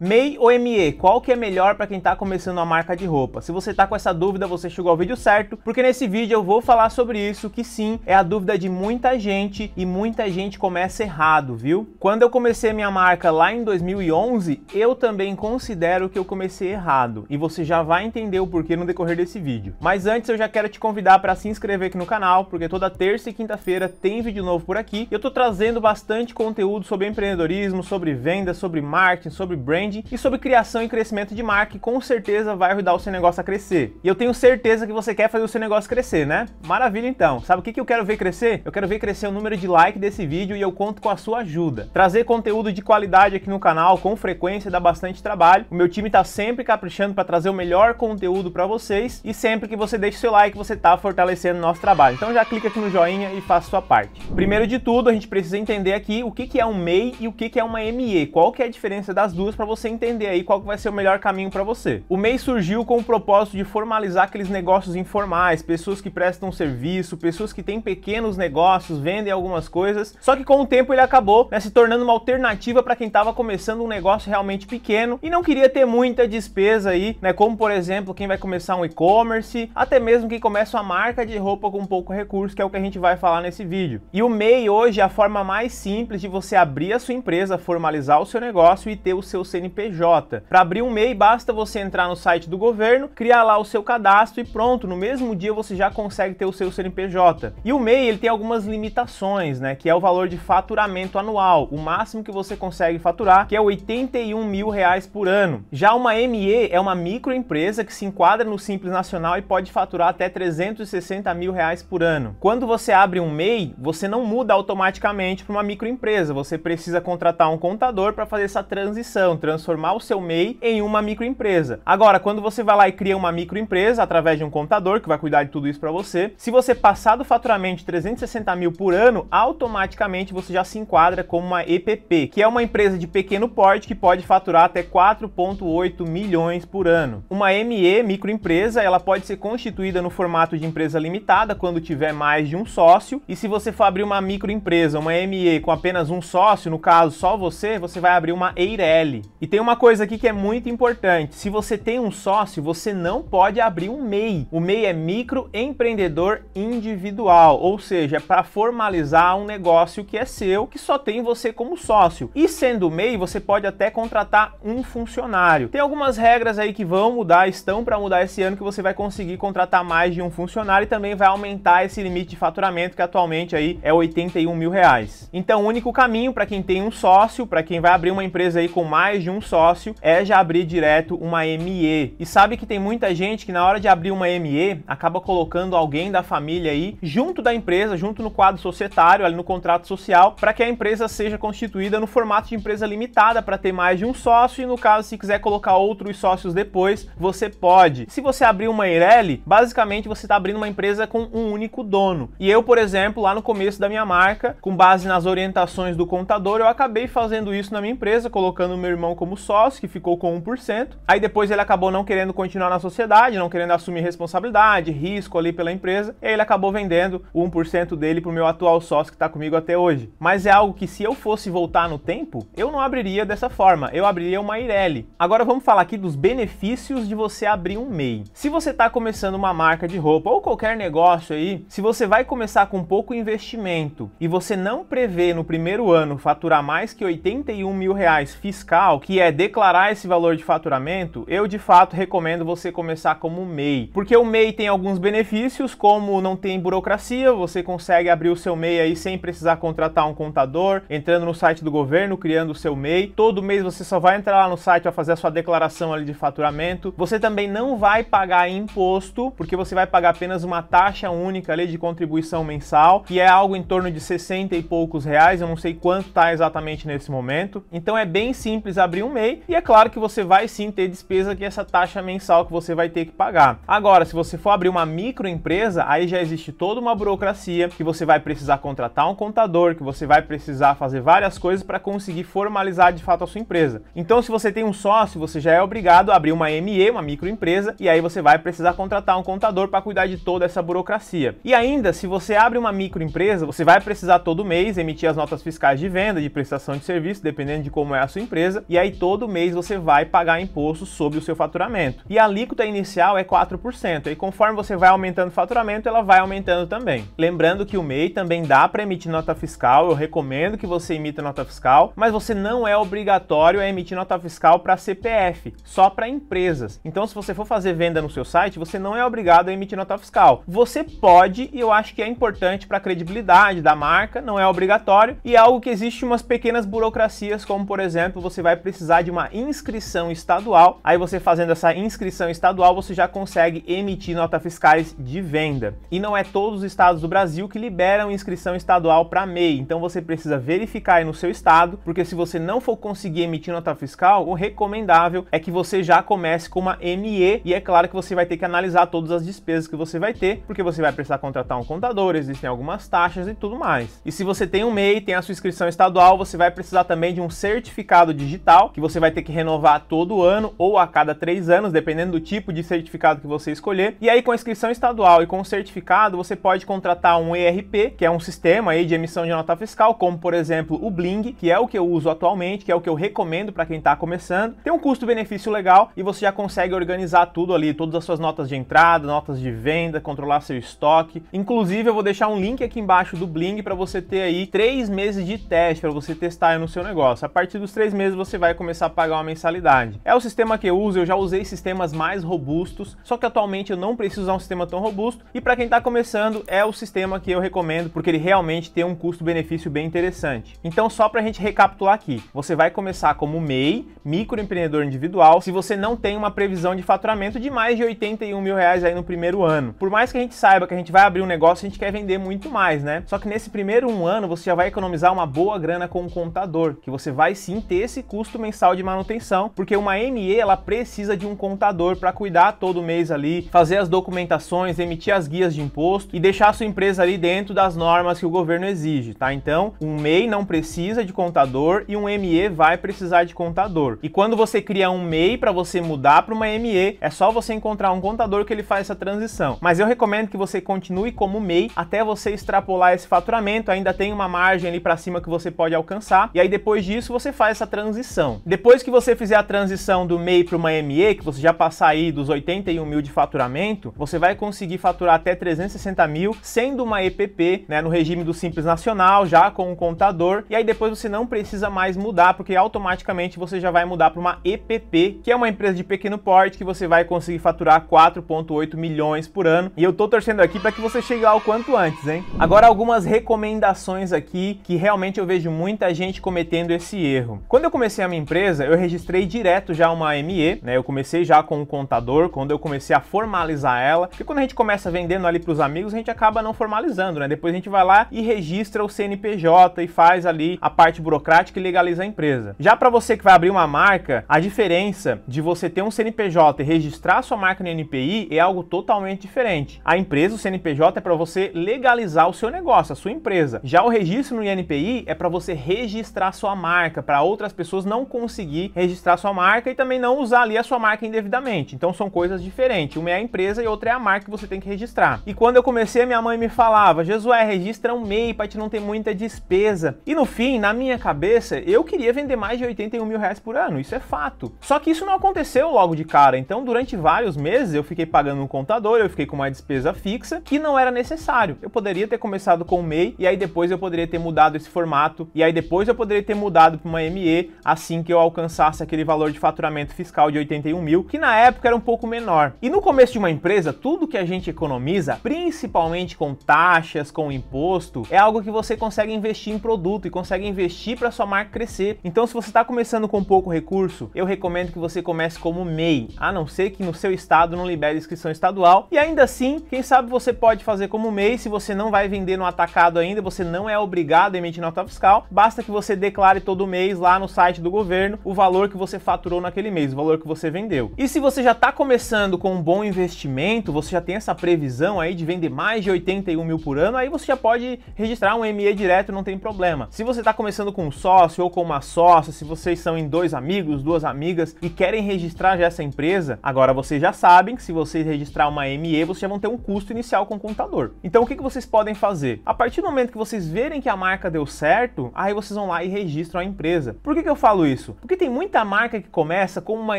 MEI ou ME, qual que é melhor para quem está começando a marca de roupa? Se você está com essa dúvida, você chegou ao vídeo certo, porque nesse vídeo eu vou falar sobre isso, que sim, é a dúvida de muita gente e muita gente começa errado, viu? Quando eu comecei minha marca lá em 2011, eu também considero que eu comecei errado, e você já vai entender o porquê no decorrer desse vídeo. Mas antes eu já quero te convidar para se inscrever aqui no canal, porque toda terça e quinta-feira tem vídeo novo por aqui, e eu estou trazendo bastante conteúdo sobre empreendedorismo, sobre vendas, sobre marketing, sobre branding, branding e sobre criação e crescimento de marca, que com certeza vai ajudar o seu negócio a crescer. E eu tenho certeza que você quer fazer o seu negócio crescer, né? Maravilha então. Sabe o que, que eu quero ver crescer? Eu quero ver crescer o número de like desse vídeo e eu conto com a sua ajuda. Trazer conteúdo de qualidade aqui no canal com frequência dá bastante trabalho. O meu time tá sempre caprichando para trazer o melhor conteúdo para vocês e sempre que você deixa o seu like, você tá fortalecendo o nosso trabalho. Então já clica aqui no joinha e faça sua parte. Primeiro de tudo, a gente precisa entender aqui o que, é um MEI e o que, que é uma ME. Qual que é a diferença das duas para você você entender aí qual vai ser o melhor caminho para você. O MEI surgiu com o propósito de formalizar aqueles negócios informais, pessoas que prestam serviço, pessoas que têm pequenos negócios, vendem algumas coisas. Só que com o tempo ele acabou né, se tornando uma alternativa para quem estava começando um negócio realmente pequeno e não queria ter muita despesa aí, né? Como por exemplo quem vai começar um e-commerce, até mesmo quem começa uma marca de roupa com pouco recurso, que é o que a gente vai falar nesse vídeo. E o MEI hoje é a forma mais simples de você abrir a sua empresa, formalizar o seu negócio e ter o seu CNPJ CNPJ. Para abrir um MEI, basta você entrar no site do governo, criar lá o seu cadastro e pronto, no mesmo dia você já consegue ter o seu CNPJ. E o MEI, ele tem algumas limitações, né, que é o valor de faturamento anual, o máximo que você consegue faturar, que é 81 mil reais por ano. Já uma ME é uma microempresa que se enquadra no Simples Nacional e pode faturar até 360 mil reais por ano. Quando você abre um MEI, você não muda automaticamente para uma microempresa, você precisa contratar um contador para fazer essa transição, transição transformar o seu MEI em uma microempresa. Agora, quando você vai lá e cria uma microempresa através de um contador que vai cuidar de tudo isso para você, se você passar do faturamento de 360 mil por ano, automaticamente você já se enquadra como uma EPP, que é uma empresa de pequeno porte que pode faturar até 4,8 milhões por ano. Uma ME, microempresa, ela pode ser constituída no formato de empresa limitada quando tiver mais de um sócio, e se você for abrir uma microempresa, uma ME com apenas um sócio, no caso só você, você vai abrir uma EIRELI. E tem uma coisa aqui que é muito importante. Se você tem um sócio, você não pode abrir um MEI. O MEI é microempreendedor individual, ou seja, é para formalizar um negócio que é seu, que só tem você como sócio. E sendo MEI, você pode até contratar um funcionário. Tem algumas regras aí que vão mudar, estão para mudar esse ano que você vai conseguir contratar mais de um funcionário e também vai aumentar esse limite de faturamento que atualmente aí é 81 mil reais. Então, o único caminho para quem tem um sócio, para quem vai abrir uma empresa aí com mais de um um sócio é já abrir direto uma ME. E sabe que tem muita gente que na hora de abrir uma ME acaba colocando alguém da família aí junto da empresa, junto no quadro societário, ali no contrato social, para que a empresa seja constituída no formato de empresa limitada para ter mais de um sócio e no caso se quiser colocar outros sócios depois, você pode. Se você abrir uma Eireli, basicamente você está abrindo uma empresa com um único dono. E eu, por exemplo, lá no começo da minha marca, com base nas orientações do contador, eu acabei fazendo isso na minha empresa, colocando meu irmão como como sócio, que ficou com 1%. Aí depois ele acabou não querendo continuar na sociedade, não querendo assumir responsabilidade, risco ali pela empresa, e aí ele acabou vendendo o 1% dele pro meu atual sócio que está comigo até hoje. Mas é algo que se eu fosse voltar no tempo, eu não abriria dessa forma, eu abriria uma Ireli. Agora vamos falar aqui dos benefícios de você abrir um MEI. Se você está começando uma marca de roupa ou qualquer negócio aí, se você vai começar com pouco investimento e você não prevê no primeiro ano faturar mais que 81 mil reais fiscal, que que é declarar esse valor de faturamento, eu de fato recomendo você começar como MEI, porque o MEI tem alguns benefícios, como não tem burocracia, você consegue abrir o seu MEI aí sem precisar contratar um contador, entrando no site do governo, criando o seu MEI. Todo mês você só vai entrar lá no site para fazer a sua declaração ali de faturamento. Você também não vai pagar imposto, porque você vai pagar apenas uma taxa única ali de contribuição mensal, que é algo em torno de 60 e poucos reais, eu não sei quanto tá exatamente nesse momento. Então é bem simples abrir abrir um MEI e é claro que você vai sim ter despesa que essa taxa mensal que você vai ter que pagar. Agora, se você for abrir uma microempresa, aí já existe toda uma burocracia que você vai precisar contratar um contador, que você vai precisar fazer várias coisas para conseguir formalizar de fato a sua empresa. Então, se você tem um sócio, você já é obrigado a abrir uma ME, uma microempresa, e aí você vai precisar contratar um contador para cuidar de toda essa burocracia. E ainda, se você abre uma microempresa, você vai precisar todo mês emitir as notas fiscais de venda, de prestação de serviço, dependendo de como é a sua empresa, e aí aí todo mês você vai pagar imposto sobre o seu faturamento. E a alíquota inicial é 4%, e conforme você vai aumentando o faturamento, ela vai aumentando também. Lembrando que o MEI também dá para emitir nota fiscal, eu recomendo que você emita nota fiscal, mas você não é obrigatório a emitir nota fiscal para CPF, só para empresas. Então, se você for fazer venda no seu site, você não é obrigado a emitir nota fiscal. Você pode, e eu acho que é importante para a credibilidade da marca, não é obrigatório, e é algo que existe umas pequenas burocracias, como por exemplo, você vai precisar precisar de uma inscrição estadual. Aí você fazendo essa inscrição estadual, você já consegue emitir nota fiscais de venda. E não é todos os estados do Brasil que liberam inscrição estadual para MEI, então você precisa verificar aí no seu estado, porque se você não for conseguir emitir nota fiscal, o recomendável é que você já comece com uma ME e é claro que você vai ter que analisar todas as despesas que você vai ter, porque você vai precisar contratar um contador, existem algumas taxas e tudo mais. E se você tem um MEI, tem a sua inscrição estadual, você vai precisar também de um certificado digital que você vai ter que renovar todo ano ou a cada três anos, dependendo do tipo de certificado que você escolher. E aí, com a inscrição estadual e com o certificado, você pode contratar um ERP, que é um sistema aí de emissão de nota fiscal, como por exemplo o Bling, que é o que eu uso atualmente, que é o que eu recomendo para quem está começando. Tem um custo-benefício legal e você já consegue organizar tudo ali, todas as suas notas de entrada, notas de venda, controlar seu estoque. Inclusive, eu vou deixar um link aqui embaixo do Bling para você ter aí três meses de teste para você testar no seu negócio. A partir dos três meses você vai vai começar a pagar uma mensalidade. É o sistema que eu uso, eu já usei sistemas mais robustos, só que atualmente eu não preciso usar um sistema tão robusto e para quem está começando é o sistema que eu recomendo porque ele realmente tem um custo-benefício bem interessante. Então só para a gente recapitular aqui, você vai começar como MEI, microempreendedor individual, se você não tem uma previsão de faturamento de mais de 81 mil reais aí no primeiro ano. Por mais que a gente saiba que a gente vai abrir um negócio, a gente quer vender muito mais, né? Só que nesse primeiro um ano você já vai economizar uma boa grana com o um contador, que você vai sim ter esse custo mensal de manutenção, porque uma ME ela precisa de um contador para cuidar todo mês ali, fazer as documentações, emitir as guias de imposto e deixar a sua empresa ali dentro das normas que o governo exige, tá? Então, um MEI não precisa de contador e um ME vai precisar de contador. E quando você cria um MEI para você mudar para uma ME, é só você encontrar um contador que ele faz essa transição. Mas eu recomendo que você continue como MEI até você extrapolar esse faturamento, ainda tem uma margem ali para cima que você pode alcançar. E aí depois disso você faz essa transição transição. Depois que você fizer a transição do MEI para uma ME, que você já passar aí dos 81 mil de faturamento, você vai conseguir faturar até 360 mil, sendo uma EPP, né, no regime do Simples Nacional, já com o contador, e aí depois você não precisa mais mudar, porque automaticamente você já vai mudar para uma EPP, que é uma empresa de pequeno porte que você vai conseguir faturar 4,8 milhões por ano, e eu tô torcendo aqui para que você chegue lá o quanto antes, hein? Agora algumas recomendações aqui que realmente eu vejo muita gente cometendo esse erro. Quando eu comecei a minha empresa, eu registrei direto já uma ME, né? Eu comecei já com um contador, quando eu comecei a formalizar ela, porque quando a gente começa vendendo ali para os amigos, a gente acaba não formalizando, né? Depois a gente vai lá e registra o CNPJ e faz ali a parte burocrática e legaliza a empresa. Já para você que vai abrir uma marca, a diferença de você ter um CNPJ e registrar sua marca no NPI é algo totalmente diferente. A empresa, o CNPJ, é para você legalizar o seu negócio, a sua empresa. Já o registro no INPI é para você registrar sua marca, para outras pessoas não conseguir registrar sua marca e também não usar ali a sua marca indevidamente. Então são coisas diferentes. Uma é a empresa e outra é a marca que você tem que registrar. E quando eu comecei, minha mãe me falava: Jesué, registra um MEI para te não ter muita despesa. E no fim, na minha cabeça, eu queria vender mais de 81 mil reais por ano. Isso é fato. Só que isso não aconteceu logo de cara. Então, durante vários meses, eu fiquei pagando um contador, eu fiquei com uma despesa fixa que não era necessário. Eu poderia ter começado com o MEI e aí depois eu poderia ter mudado esse formato e aí depois eu poderia ter mudado para uma ME assim assim que eu alcançasse aquele valor de faturamento fiscal de 81 mil, que na época era um pouco menor. E no começo de uma empresa, tudo que a gente economiza, principalmente com taxas, com imposto, é algo que você consegue investir em produto e consegue investir para sua marca crescer. Então, se você está começando com pouco recurso, eu recomendo que você comece como MEI, a não ser que no seu estado não libere inscrição estadual. E ainda assim, quem sabe você pode fazer como MEI se você não vai vender no atacado ainda, você não é obrigado a emitir nota fiscal, basta que você declare todo mês lá no site do governo governo o valor que você faturou naquele mês, o valor que você vendeu. E se você já está começando com um bom investimento, você já tem essa previsão aí de vender mais de 81 mil por ano, aí você já pode registrar um ME direto, não tem problema. Se você está começando com um sócio ou com uma sócia, se vocês são em dois amigos, duas amigas e querem registrar já essa empresa, agora vocês já sabem que se vocês registrar uma ME, vocês já vão ter um custo inicial com o contador. Então o que, que vocês podem fazer? A partir do momento que vocês verem que a marca deu certo, aí vocês vão lá e registram a empresa. Por que, que eu falo isso? isso? Porque tem muita marca que começa com uma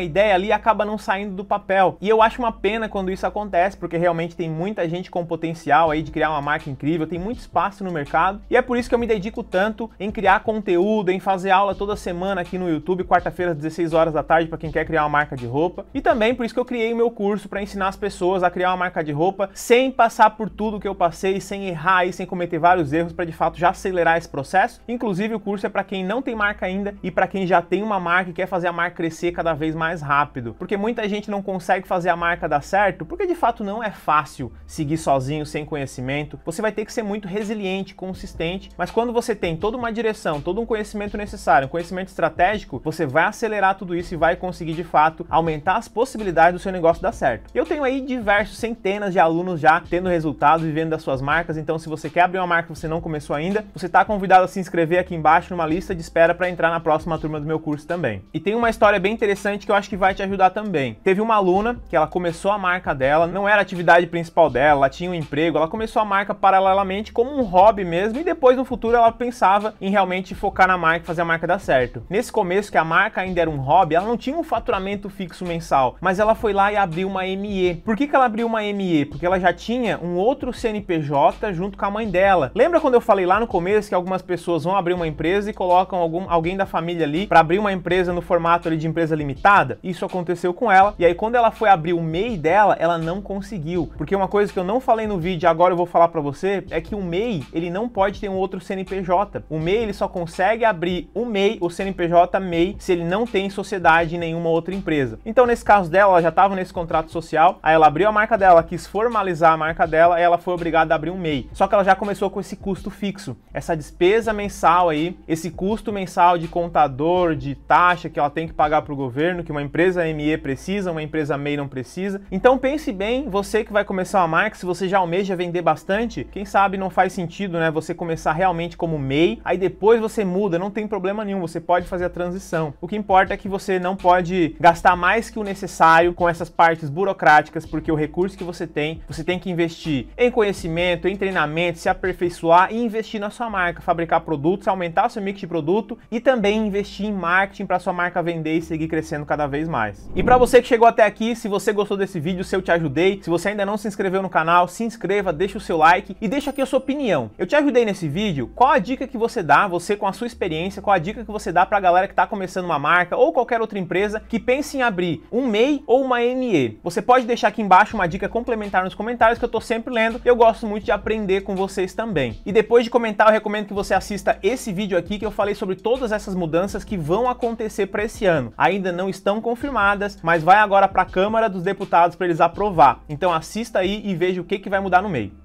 ideia ali e acaba não saindo do papel. E eu acho uma pena quando isso acontece, porque realmente tem muita gente com potencial aí de criar uma marca incrível, tem muito espaço no mercado. E é por isso que eu me dedico tanto em criar conteúdo, em fazer aula toda semana aqui no YouTube, quarta-feira às 16 horas da tarde para quem quer criar uma marca de roupa. E também por isso que eu criei o meu curso para ensinar as pessoas a criar uma marca de roupa sem passar por tudo que eu passei, sem errar e sem cometer vários erros para de fato já acelerar esse processo. Inclusive o curso é para quem não tem marca ainda e para quem já tem uma marca e quer fazer a marca crescer cada vez mais rápido. Porque muita gente não consegue fazer a marca dar certo, porque de fato não é fácil seguir sozinho, sem conhecimento. Você vai ter que ser muito resiliente, consistente, mas quando você tem toda uma direção, todo um conhecimento necessário, um conhecimento estratégico, você vai acelerar tudo isso e vai conseguir de fato aumentar as possibilidades do seu negócio dar certo. Eu tenho aí diversos, centenas de alunos já tendo resultados, vivendo das suas marcas, então se você quer abrir uma marca e você não começou ainda, você está convidado a se inscrever aqui embaixo numa lista de espera para entrar na próxima turma do meu meu curso também. E tem uma história bem interessante que eu acho que vai te ajudar também. Teve uma aluna que ela começou a marca dela, não era a atividade principal dela, ela tinha um emprego, ela começou a marca paralelamente como um hobby mesmo e depois no futuro ela pensava em realmente focar na marca, fazer a marca dar certo. Nesse começo que a marca ainda era um hobby, ela não tinha um faturamento fixo mensal, mas ela foi lá e abriu uma ME. Por que, que ela abriu uma ME? Porque ela já tinha um outro CNPJ junto com a mãe dela. Lembra quando eu falei lá no começo que algumas pessoas vão abrir uma empresa e colocam algum, alguém da família ali para abriu uma empresa no formato ali de empresa limitada, isso aconteceu com ela. E aí quando ela foi abrir o MEI dela, ela não conseguiu. Porque uma coisa que eu não falei no vídeo, agora eu vou falar para você, é que o MEI, ele não pode ter um outro CNPJ. O MEI, ele só consegue abrir o MEI, o CNPJ MEI, se ele não tem sociedade em nenhuma outra empresa. Então, nesse caso dela, ela já estava nesse contrato social, aí ela abriu a marca dela, quis formalizar a marca dela, ela foi obrigada a abrir um MEI. Só que ela já começou com esse custo fixo, essa despesa mensal aí, esse custo mensal de contador, de taxa que ela tem que pagar para o governo, que uma empresa ME precisa, uma empresa MEI não precisa. Então pense bem, você que vai começar uma marca, se você já almeja vender bastante, quem sabe não faz sentido, né? Você começar realmente como MEI, aí depois você muda, não tem problema nenhum, você pode fazer a transição. O que importa é que você não pode gastar mais que o necessário com essas partes burocráticas, porque o recurso que você tem, você tem que investir em conhecimento, em treinamento, se aperfeiçoar e investir na sua marca, fabricar produtos, aumentar seu mix de produto e também investir em marketing para sua marca vender e seguir crescendo cada vez mais. E para você que chegou até aqui, se você gostou desse vídeo, se eu te ajudei, se você ainda não se inscreveu no canal, se inscreva, deixa o seu like e deixa aqui a sua opinião. Eu te ajudei nesse vídeo? Qual a dica que você dá, você com a sua experiência, qual a dica que você dá para a galera que está começando uma marca ou qualquer outra empresa que pense em abrir um MEI ou uma ME? Você pode deixar aqui embaixo uma dica complementar nos comentários que eu estou sempre lendo. Eu gosto muito de aprender com vocês também. E depois de comentar, eu recomendo que você assista esse vídeo aqui que eu falei sobre todas essas mudanças que vão acontecer para esse ano. Ainda não estão confirmadas, mas vai agora para a Câmara dos Deputados para eles aprovar. Então assista aí e veja o que, que vai mudar no meio.